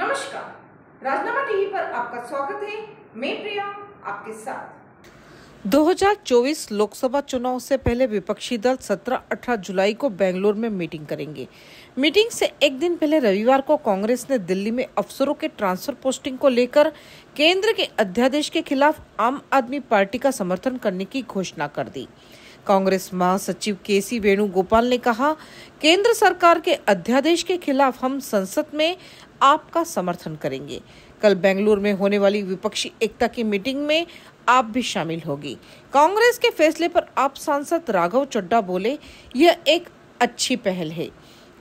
नमस्कार राजनामा टीवी पर आपका स्वागत है मैं प्रिया आपके साथ 2024 लोकसभा चुनाव से पहले विपक्षी दल 17-18 जुलाई को बेंगलोर में मीटिंग करेंगे मीटिंग से एक दिन पहले रविवार को कांग्रेस ने दिल्ली में अफसरों के ट्रांसफर पोस्टिंग को लेकर केंद्र के अध्यादेश के खिलाफ आम आदमी पार्टी का समर्थन करने की घोषणा कर दी कांग्रेस महासचिव के सी वेणुगोपाल ने कहा केंद्र सरकार के अध्यादेश के खिलाफ हम संसद में आपका समर्थन करेंगे कल बेंगलुरु में होने वाली विपक्षी एकता की मीटिंग में आप भी शामिल होगी कांग्रेस के फैसले पर आप सांसद राघव चड्डा बोले यह एक अच्छी पहल है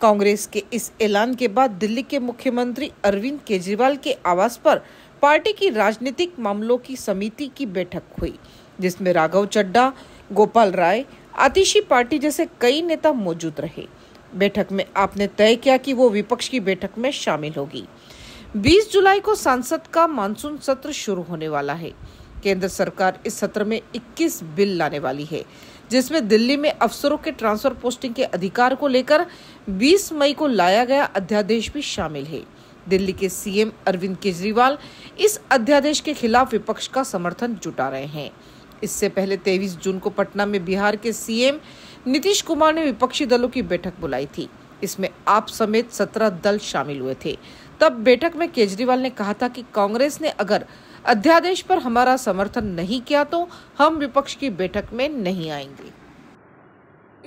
कांग्रेस के इस ऐलान के बाद दिल्ली के मुख्यमंत्री अरविंद केजरीवाल के आवास पर पार्टी की राजनीतिक मामलों की समिति की बैठक हुई जिसमें राघव चड्डा गोपाल राय आतिशी पार्टी जैसे कई नेता मौजूद रहे बैठक में आपने तय किया कि वो विपक्ष की बैठक में शामिल होगी 20 जुलाई को संसद का मानसून सत्र शुरू होने वाला है केंद्र सरकार इस सत्र में 21 बिल लाने वाली है जिसमें दिल्ली में अफसरों के ट्रांसफर पोस्टिंग के अधिकार को लेकर 20 मई को लाया गया अध्यादेश भी शामिल है दिल्ली के सीएम अरविंद केजरीवाल इस अध्यादेश के खिलाफ विपक्ष का समर्थन जुटा रहे हैं इससे पहले 23 जून को पटना में बिहार के सीएम नीतीश कुमार ने विपक्षी दलों की बैठक बुलाई थी इसमें आप समेत सत्रह दल शामिल हुए थे तब बैठक में केजरीवाल ने कहा था कि कांग्रेस ने अगर अध्यादेश पर हमारा समर्थन नहीं किया तो हम विपक्ष की बैठक में नहीं आएंगे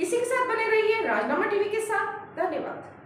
इसी के साथ बने रहिए राजनामा टीवी के साथ धन्यवाद